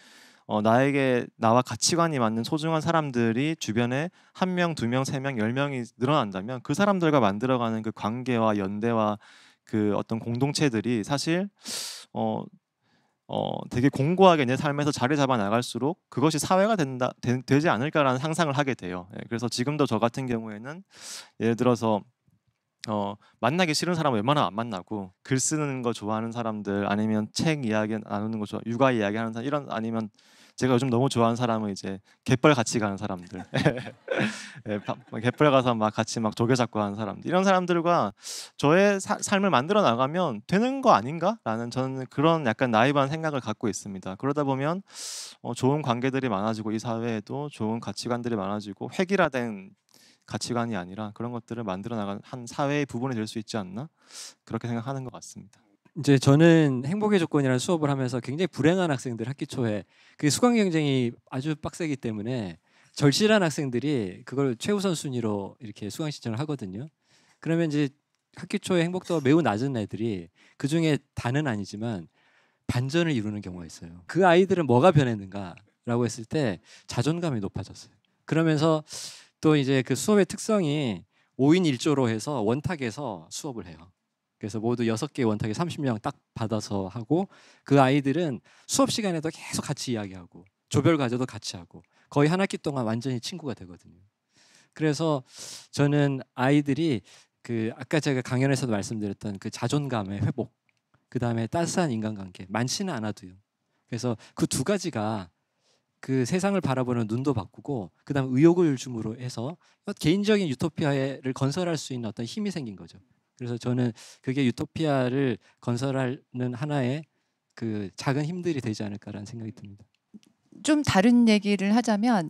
어 나에게 나와 가치관이 맞는 소중한 사람들이 주변에 한 명, 두 명, 세 명, 열 명이 늘어난다면 그 사람들과 만들어가는 그 관계와 연대와 그 어떤 공동체들이 사실 어 어, 되게 공고하게 내 삶에서 자리 잡아 나갈수록 그것이 사회가 된다 되, 되지 않을까라는 상상을 하게 돼요. 예, 그래서 지금도 저 같은 경우에는 예를 들어서 어, 만나기 싫은 사람 웬만하면 안 만나고 글 쓰는 거 좋아하는 사람들 아니면 책 이야기 나누는 거 좋아 육아 이야기 하는 사람 이런 아니면 제가 요즘 너무 좋아하는 사람은 이제 갯벌 같이 가는 사람들, 예, 갯벌 가서 막 같이 막 조개 잡고 하는 사람들 이런 사람들과 저의 사- 삶을 만들어 나가면 되는 거 아닌가라는 저는 그런 약간 나이반 생각을 갖고 있습니다. 그러다 보면 어, 좋은 관계들이 많아지고 이 사회에도 좋은 가치관들이 많아지고 획일화된 가치관이 아니라 그런 것들을 만들어 나가는한 사회의 부분이 될 수 있지 않나 그렇게 생각하는 것 같습니다. 이제 저는 행복의 조건이라는 수업을 하면서 굉장히 불행한 학생들 학기 초에 그 수강 경쟁이 아주 빡세기 때문에 절실한 학생들이 그걸 최우선 순위로 이렇게 수강 신청을 하거든요. 그러면 이제 학기 초에 행복도가 매우 낮은 애들이 그 중에 다는 아니지만 반전을 이루는 경우가 있어요. 그 아이들은 뭐가 변했는가라고 했을 때 자존감이 높아졌어요. 그러면서 또 이제 그 수업의 특성이 5인 1조로 해서 원탁에서 수업을 해요. 그래서 모두 여섯 개 원탁에 삼십 명 딱 받아서 하고 그 아이들은 수업 시간에도 계속 같이 이야기하고 조별 과제도 같이 하고 거의 한 학기 동안 완전히 친구가 되거든요. 그래서 저는 아이들이 그 아까 제가 강연에서도 말씀드렸던 그 자존감의 회복, 그 다음에 따스한 인간관계 많지는 않아도요. 그래서 그 두 가지가 그 세상을 바라보는 눈도 바꾸고 그다음 의욕을 줌으로 해서 개인적인 유토피아를 건설할 수 있는 어떤 힘이 생긴 거죠. 그래서 저는 그게 유토피아를 건설하는 하나의 그 작은 힘들이 되지 않을까라는 생각이 듭니다. 좀 다른 얘기를 하자면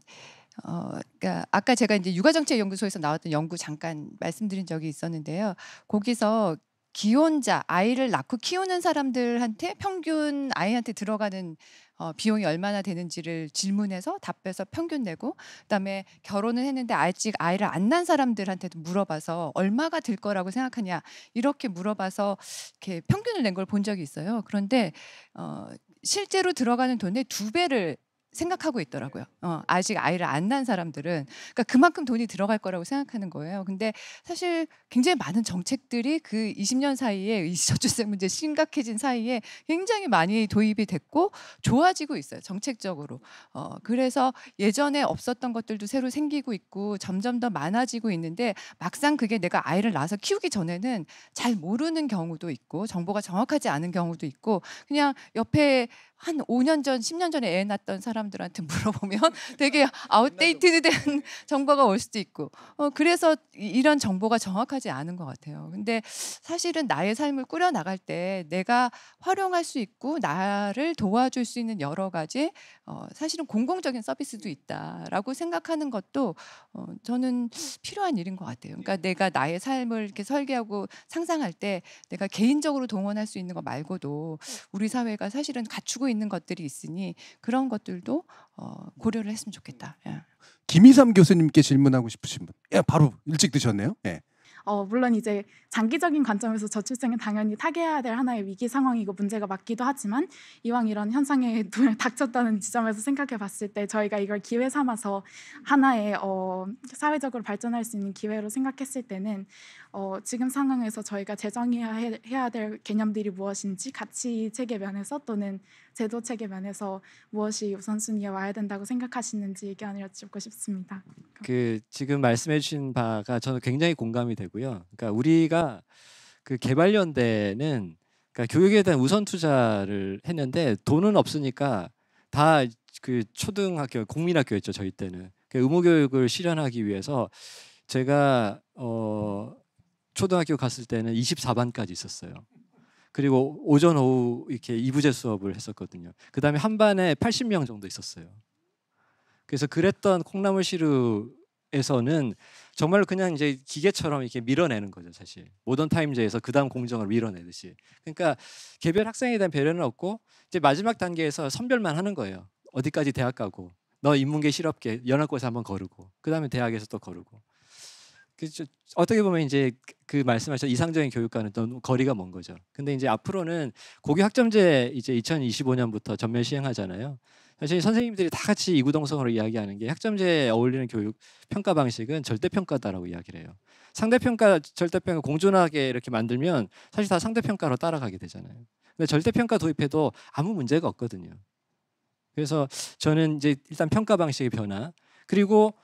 어, 그러니까 아까 제가 이제 육아정책 연구소에서 나왔던 연구 잠깐 말씀드린 적이 있었는데요. 거기서 기혼자 아이를 낳고 키우는 사람들한테 평균 아이한테 들어가는 어, 비용이 얼마나 되는지를 질문해서 답해서 평균 내고 그다음에 결혼을 했는데 아직 아이를 안 낳은 사람들한테도 물어봐서 얼마가 들 거라고 생각하냐 이렇게 물어봐서 이렇게 평균을 낸 걸 본 적이 있어요. 그런데 어, 실제로 들어가는 돈의 두 배를 생각하고 있더라고요. 어, 아직 아이를 안 낳은 사람들은 그러니까 그만큼 돈이 들어갈 거라고 생각하는 거예요. 근데 사실 굉장히 많은 정책들이 그 20년 사이에 이 저출세 문제 심각해진 사이에 굉장히 많이 도입이 됐고 좋아지고 있어요. 정책적으로. 어, 그래서 예전에 없었던 것들도 새로 생기고 있고 점점 더 많아지고 있는데 막상 그게 내가 아이를 낳아서 키우기 전에는 잘 모르는 경우도 있고 정보가 정확하지 않은 경우도 있고 그냥 옆에 한 5년 전, 10년 전에 애 낳았던 사람들한테 물어보면 되게 아웃데이트된 정보가 올 수도 있고. 어, 그래서 이런 정보가 정확하지 않은 것 같아요. 근데 사실은 나의 삶을 꾸려나갈 때 내가 활용할 수 있고 나를 도와줄 수 있는 여러 가지 어, 사실은 공공적인 서비스도 있다라고 생각하는 것도 어, 저는 필요한 일인 것 같아요. 그러니까 예. 내가 나의 삶을 이렇게 설계하고 상상할 때 내가 개인적으로 동원할 수 있는 것 말고도 우리 사회가 사실은 갖추고 있는 것들이 있으니 그런 것들도 어, 고려를 했으면 좋겠다. 예. 김희삼 교수님께 질문하고 싶으신 분, 예, 바로 일찍 드셨네요. 예. 어, 물론 이제 장기적인 관점에서 저출생은 당연히 타개해야 될 하나의 위기 상황이고 문제가 맞기도 하지만 이왕 이런 현상에 눈을 닥쳤다는 지점에서 생각해 봤을 때 저희가 이걸 기회 삼아서 하나의 어, 사회적으로 발전할 수 있는 기회로 생각했을 때는 어, 지금 상황에서 저희가 재정해야 해, 해야 될 개념들이 무엇인지 가치 체계 면에서 또는 제도 체계 면에서 무엇이 우선순위에 와야 된다고 생각하시는지 의견을 여쭙고 싶습니다. 그 지금 말씀해 주신 바가 저는 굉장히 공감이 되고요. 그러니까 우리가 그 개발연대는 그러니까 교육에 대한 우선 투자를 했는데 돈은 없으니까 다 그 초등학교 국민학교였죠 저희 때는 그 의무 교육을 실현하기 위해서 제가 어 초등학교 갔을 때는 24반까지 있었어요. 그리고 오전 오후 이렇게 이부제 수업을 했었거든요. 그다음에 한 반에 80명 정도 있었어요. 그래서 그랬던 콩나물 시루 에서는 정말 그냥 이제 기계처럼 이렇게 밀어내는 거죠 사실 모던 타임즈에서 그다음 공정을 밀어내듯이 그러니까 개별 학생에 대한 배려는 없고 이제 마지막 단계에서 선별만 하는 거예요 어디까지 대학 가고 너 인문계 실업계 연합고사 한번 거르고 그다음에 대학에서 또 거르고 그죠 어떻게 보면 이제 그 말씀하신 이상적인 교육과는 또 거리가 먼 거죠 근데 이제 앞으로는 고교 학점제 이제 2025년부터 전면 시행하잖아요 사실 선생님들이 다 같이 이구동성으로 이야기하는 게 학점제에 어울리는 교육 평가 방식은 절대평가다라고 이야기를 해요. 상대평가, 절대평가 공존하게 이렇게 만들면 사실 다 상대평가로 따라가게 되잖아요. 근데 절대평가 도입해도 아무 문제가 없거든요. 그래서 저는 이제 일단 평가 방식의 변화 그리고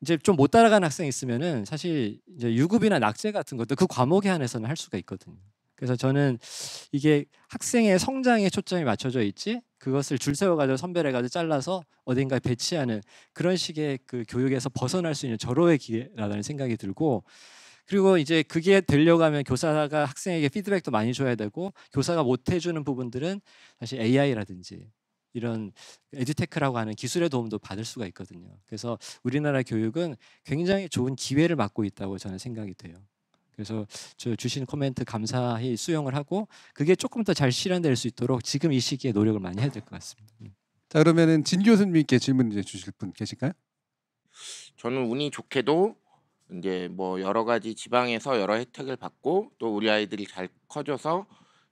이제 좀 못따라가는 학생이 있으면은 사실 이제 유급이나 낙제 같은 것도 그 과목에 한해서는 할 수가 있거든요. 그래서 저는 이게 학생의 성장에 초점이 맞춰져 있지 그것을 줄 세워가지고 선별해가지고 잘라서 어딘가에 배치하는 그런 식의 그 교육에서 벗어날 수 있는 절호의 기회라는 생각이 들고 그리고 이제 그게 되려가면 교사가 학생에게 피드백도 많이 줘야 되고 교사가 못 해주는 부분들은 사실 AI라든지 이런 에듀테크라고 하는 기술의 도움도 받을 수가 있거든요. 그래서 우리나라 교육은 굉장히 좋은 기회를 맡고 있다고 저는 생각이 돼요. 그래서 저 주신 코멘트 감사히 수용을 하고 그게 조금 더 잘 실현될 수 있도록 지금 이 시기에 노력을 많이 해야 될 것 같습니다. 예. 자 그러면은 진 교수님께 질문 이제 주실 분 계실까요? 저는 운이 좋게도 이제 뭐 여러 가지 지방에서 여러 혜택을 받고 또 우리 아이들이 잘 커져서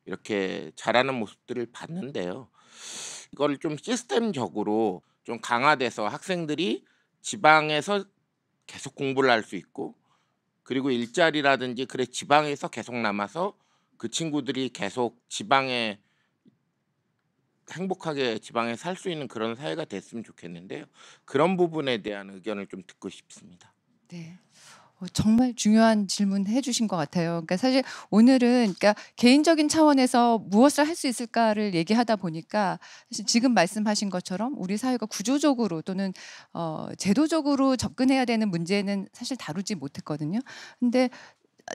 이렇게 잘하는 모습들을 봤는데요. 이걸좀 시스템적으로 좀 강화돼서 학생들이 지방에서 계속 공부를 할 수 있고 그리고 일자리라든지 그래 지방에서 계속 남아서 그 친구들이 계속 지방에 행복하게 지방에 살 수 있는 그런 사회가 됐으면 좋겠는데요. 그런 부분에 대한 의견을 좀 듣고 싶습니다. 네. 어, 정말 중요한 질문 해주신 것 같아요. 그러니까 사실 오늘은 그러니까 개인적인 차원에서 무엇을 할 수 있을까를 얘기하다 보니까 사실 지금 말씀하신 것처럼 우리 사회가 구조적으로 또는 어, 제도적으로 접근해야 되는 문제는 사실 다루지 못했거든요. 근데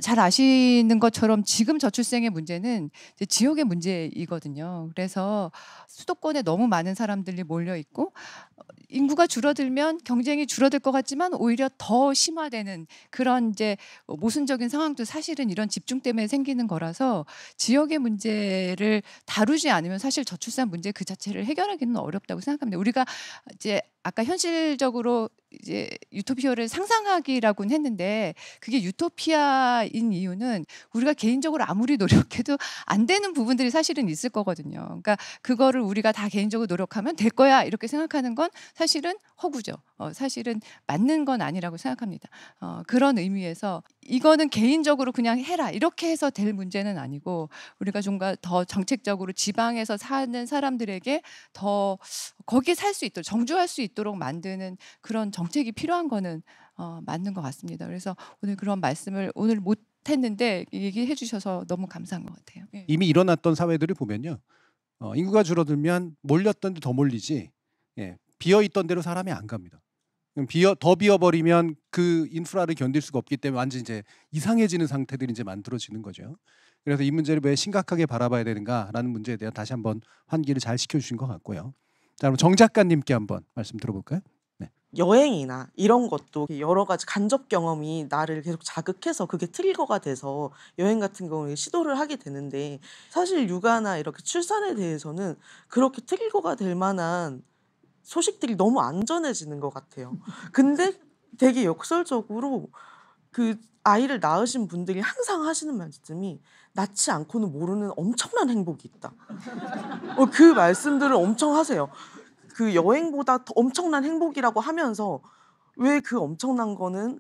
잘 아시는 것처럼 지금 저출생의 문제는 지역의 문제이거든요. 그래서 수도권에 너무 많은 사람들이 몰려 있고 어, 인구가 줄어들면 경쟁이 줄어들 것 같지만 오히려 더 심화되는 그런 이제 모순적인 상황도 사실은 이런 집중 때문에 생기는 거라서 지역의 문제를 다루지 않으면 사실 저출산 문제 그 자체를 해결하기는 어렵다고 생각합니다. 우리가 이제 아까 현실적으로 이제 유토피아를 상상하기라고는 했는데 그게 유토피아인 이유는 우리가 개인적으로 아무리 노력해도 안 되는 부분들이 사실은 있을 거거든요. 그러니까 그거를 우리가 다 개인적으로 노력하면 될 거야 이렇게 생각하는 건 사실은 허구죠. 어, 사실은 맞는 건 아니라고 생각합니다. 어, 그런 의미에서 이거는 개인적으로 그냥 해라 이렇게 해서 될 문제는 아니고 우리가 좀 더 정책적으로 지방에서 사는 사람들에게 더 거기에 살 수 있도록 정주할 수 있도록 만드는 그런 정책이 필요한 거는 어, 맞는 것 같습니다. 그래서 오늘 그런 말씀을 오늘 못 했는데 얘기해 주셔서 너무 감사한 것 같아요. 예. 이미 일어났던 사회들이 보면요, 어, 인구가 줄어들면 몰렸던 데 더 몰리지 예, 비어 있던 대로 사람이 안 갑니다. 비어 더 비어버리면 그 인프라를 견딜 수가 없기 때문에 완전 이제 이상해지는 상태들이 이제 만들어지는 거죠. 그래서 이 문제를 왜 심각하게 바라봐야 되는가라는 문제에 대한 다시 한번 환기를 잘 시켜주신 것 같고요. 자 그럼 정 작가님께 한번 말씀 들어볼까요? 네. 여행이나 이런 것도 여러 가지 간접 경험이 나를 계속 자극해서 그게 트리거가 돼서 여행 같은 경우에 시도를 하게 되는데 사실 육아나 이렇게 출산에 대해서는 그렇게 트리거가 될 만한 소식들이 너무 안전해지는 것 같아요. 근데 되게 역설적으로 그 아이를 낳으신 분들이 항상 하시는 말씀이 낳지 않고는 모르는 엄청난 행복이 있다. 어, 그 말씀들을 엄청 하세요. 그 여행보다 더 엄청난 행복이라고 하면서 왜 그 엄청난 거는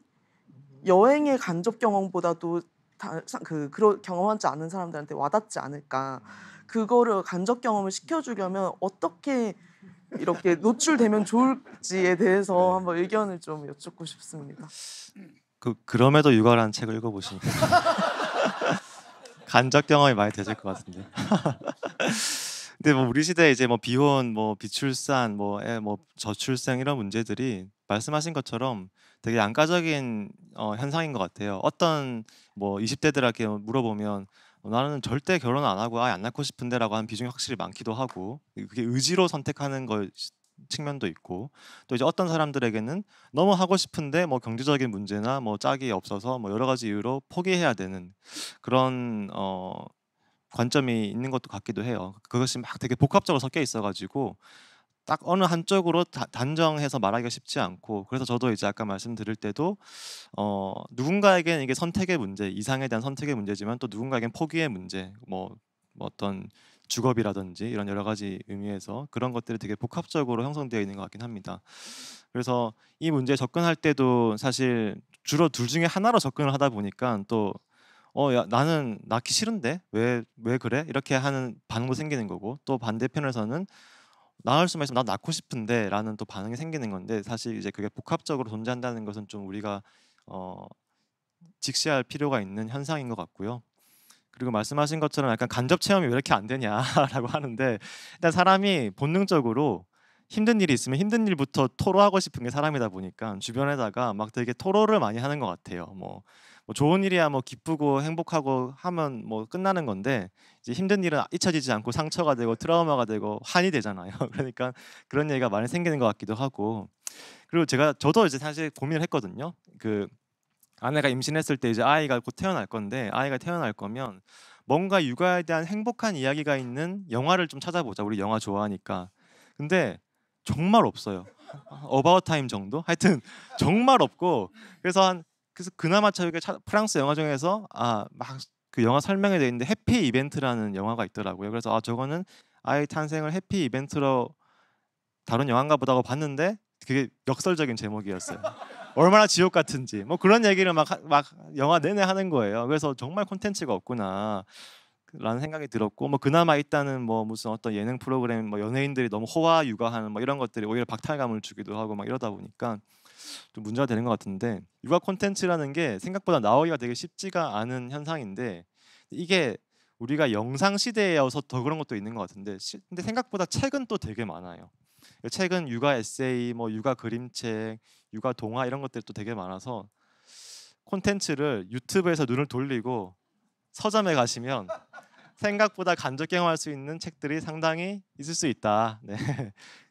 여행의 간접 경험보다도 다, 그, 그 경험하지 않은 사람들한테 와닿지 않을까. 그거를 간접 경험을 시켜주려면 어떻게 이렇게 노출되면 좋을지에 대해서 한번 의견을 좀 여쭙고 싶습니다. 그 그럼에도 육아라는 책을 읽어보시니 간접 경험이 많이 되실 것 같은데. 근데 뭐 우리 시대 이제 뭐 비혼, 뭐 비출산, 뭐, 애, 뭐 저출생 이런 문제들이 말씀하신 것처럼 되게 양가적인 어, 현상인 것 같아요. 어떤 뭐 20대들에게 물어보면 어, 나는 절대 결혼 안 하고 아예 안 낳고 싶은데라고 하는 비중이 확실히 많기도 하고 그게 의지로 선택하는 걸 측면도 있고 또 이제 어떤 사람들에게는 너무 하고 싶은데 뭐 경제적인 문제나 뭐 짝이 없어서 뭐 여러 가지 이유로 포기해야 되는 그런 어 관점이 있는 것도 같기도 해요. 그것이 막 되게 복합적으로 섞여 있어가지고 딱 어느 한쪽으로 단정해서 말하기가 쉽지 않고 그래서 저도 이제 아까 말씀드릴 때도 어, 누군가에겐 이게 선택의 문제 이상에 대한 선택의 문제지만 또 누군가에겐 포기의 문제 뭐, 뭐 어떤 주거비라든지 이런 여러 가지 의미에서 그런 것들이 되게 복합적으로 형성되어 있는 것 같긴 합니다. 그래서 이 문제에 접근할 때도 사실 주로 둘 중에 하나로 접근을 하다 보니까 또 어, 야, 나는 낳기 싫은데 왜 왜 그래 이렇게 하는 반응도 생기는 거고 또 반대편에서는 나을 수만 있으면 나 낳고 싶은데라는 또 반응이 생기는 건데 사실 이제 그게 복합적으로 존재한다는 것은 좀 우리가 어, 직시할 필요가 있는 현상인 것 같고요. 그리고 말씀하신 것처럼 약간 간접 체험이 왜 이렇게 안 되냐라고 하는데 일단 사람이 본능적으로 힘든 일이 있으면 힘든 일부터 토로하고 싶은 게 사람이다 보니까 주변에다가 막 되게 토로를 많이 하는 것 같아요. 뭐뭐 좋은 일이야 뭐 기쁘고 행복하고 하면 뭐 끝나는 건데 이제 힘든 일은 잊혀지지 않고 상처가 되고 트라우마가 되고 한이 되잖아요. 그러니까 그런 얘기가 많이 생기는 것 같기도 하고 그리고 제가 저도 이제 사실 고민을 했거든요. 그 아내가 임신했을 때 이제 아이가 곧 태어날 건데 아이가 태어날 거면 뭔가 육아에 대한 행복한 이야기가 있는 영화를 좀 찾아보자. 우리 영화 좋아하니까. 근데 정말 없어요. 어바웃 타임 정도? 하여튼 정말 없고 그래서 한 그래서 그나마 저희 프랑스 영화 중에서 아 막 그 영화 설명에 돼 있는데 해피 이벤트라는 영화가 있더라고요. 그래서 아 저거는 아이 탄생을 해피 이벤트로 다른 영화인가 보다고 봤는데 그게 역설적인 제목이었어요. 얼마나 지옥 같은지 뭐 그런 얘기를 막 막 영화 내내 하는 거예요. 그래서 정말 콘텐츠가 없구나. 라는 생각이 들었고 뭐 그나마 있다는 뭐 무슨 어떤 예능 프로그램 뭐 연예인들이 너무 호화 육아하는 뭐 이런 것들이 오히려 박탈감을 주기도 하고 막 이러다 보니까 좀 문제가 되는 것 같은데 육아 콘텐츠라는 게 생각보다 나오기가 되게 쉽지가 않은 현상인데 이게 우리가 영상 시대여서 더 그런 것도 있는 것 같은데 근데 생각보다 책은 또 되게 많아요. 책은 육아 에세이, 뭐 육아 그림책, 육아 동화 이런 것들도 되게 많아서 콘텐츠를 유튜브에서 눈을 돌리고 서점에 가시면 생각보다 간접 경험할 수 있는 책들이 상당히 있을 수 있다. 네.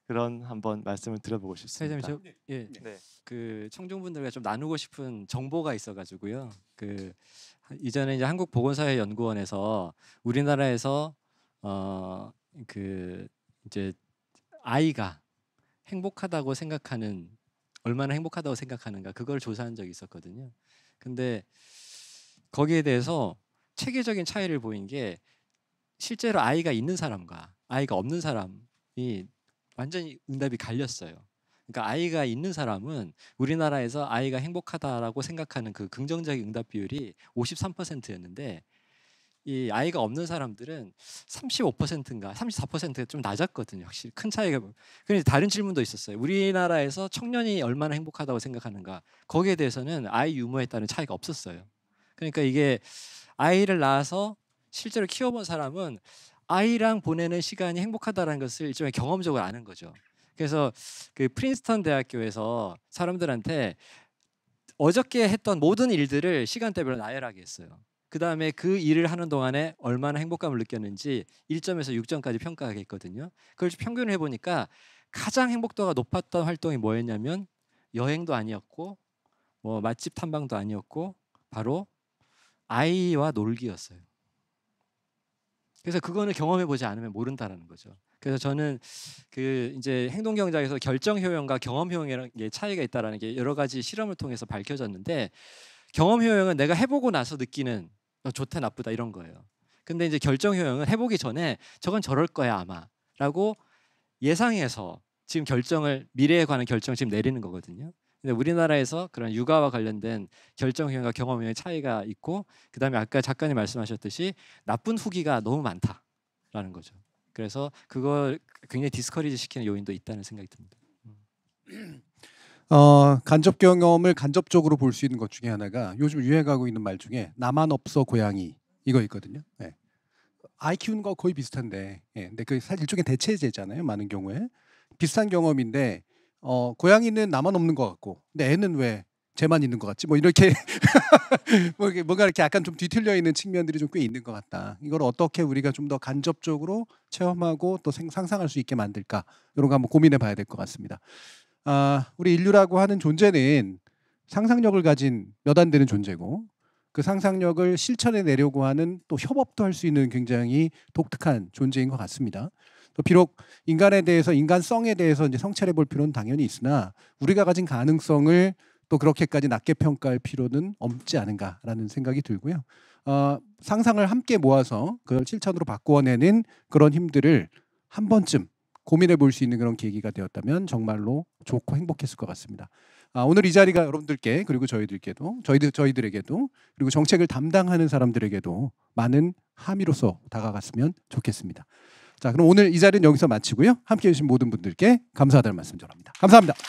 그런 한번 말씀을 드려보고 싶습니다. 저 네. 예. 네. 네. 그 청중분들과 좀 나누고 싶은 정보가 있어 가지고요. 그 이전에 이제 한국 보건사회 연구원에서 우리나라에서 어 그 이제 아이가 행복하다고 생각하는 얼마나 행복하다고 생각하는가 그걸 조사한 적이 있었거든요. 근데 거기에 대해서 체계적인 차이를 보인 게 실제로 아이가 있는 사람과 아이가 없는 사람이 완전히 응답이 갈렸어요. 그러니까 아이가 있는 사람은 우리나라에서 아이가 행복하다라고 생각하는 그 긍정적인 응답 비율이 53%였는데 이 아이가 없는 사람들은 35%인가 34%가 좀 낮았거든요. 확실히 큰 차이가. 그런데 다른 질문도 있었어요. 우리나라에서 청년이 얼마나 행복하다고 생각하는가. 거기에 대해서는 아이 유무에 따른 차이가 없었어요. 그러니까 이게 아이를 낳아서 실제로 키워본 사람은 아이랑 보내는 시간이 행복하다라는 것을 일종의 경험적으로 아는 거죠. 그래서 그 프린스턴 대학교에서 사람들한테 어저께 했던 모든 일들을 시간대별로 나열하게 했어요. 그 다음에 그 일을 하는 동안에 얼마나 행복감을 느꼈는지 1점에서 6점까지 평가하게 했거든요. 그걸 평균을 해보니까 가장 행복도가 높았던 활동이 뭐였냐면 여행도 아니었고 뭐 맛집 탐방도 아니었고 바로 아이와 놀기였어요. 그래서 그거는 경험해 보지 않으면 모른다라는 거죠. 그래서 저는 그 이제 행동 경제에서 결정 효용과 경험 효용의 차이가 있다라는 게 여러 가지 실험을 통해서 밝혀졌는데 경험 효용은 내가 해보고 나서 느끼는 어, 좋다 나쁘다 이런 거예요. 근데 이제 결정 효용은 해보기 전에 저건 저럴 거야 아마라고 예상해서 지금 결정을 미래에 관한 결정을 지금 내리는 거거든요. 근데 우리나라에서 그런 육아와 관련된 결정형과 경험형의 차이가 있고 그다음에 아까 작가님 말씀하셨듯이 나쁜 후기가 너무 많다라는 거죠. 그래서 그걸 굉장히 디스커리지 시키는 요인도 있다는 생각이 듭니다. 음. 어, 간접 경험을 간접적으로 볼 수 있는 것 중에 하나가 요즘 유행하고 있는 말 중에 나만 없어 고양이 이거 있거든요. 네. 아이 키우는 거 거의 비슷한데, 예. 근데 그 사실 일종의 대체제잖아요. 많은 경우에 비슷한 경험인데 어 고양이는 나만 없는 것 같고 근데 애는 왜 쟤만 있는 것 같지? 뭐 이렇게 뭐 뭔가 이렇게 약간 좀 뒤틀려 있는 측면들이 좀 꽤 있는 것 같다. 이걸 어떻게 우리가 좀 더 간접적으로 체험하고 또 상상할 수 있게 만들까 이런 거 한번 고민해 봐야 될 것 같습니다. 아 우리 인류라고 하는 존재는 상상력을 가진 몇 안 되는 존재고 그 상상력을 실천해 내려고 하는 또 협업도 할 수 있는 굉장히 독특한 존재인 것 같습니다. 또 비록 인간에 대해서 인간성에 대해서 이제 성찰해 볼 필요는 당연히 있으나 우리가 가진 가능성을 또 그렇게까지 낮게 평가할 필요는 없지 않은가라는 생각이 들고요. 어, 상상을 함께 모아서 그걸 실천으로 바꾸어내는 그런 힘들을 한 번쯤 고민해 볼 수 있는 그런 계기가 되었다면 정말로 좋고 행복했을 것 같습니다. 아, 오늘 이 자리가 여러분들께 그리고 저희들께도 저희들 저희들에게도 그리고 정책을 담당하는 사람들에게도 많은 함의로서 다가갔으면 좋겠습니다. 자, 그럼 오늘 이 자리는 여기서 마치고요. 함께 해주신 모든 분들께 감사하다는 말씀 전합니다. 감사합니다.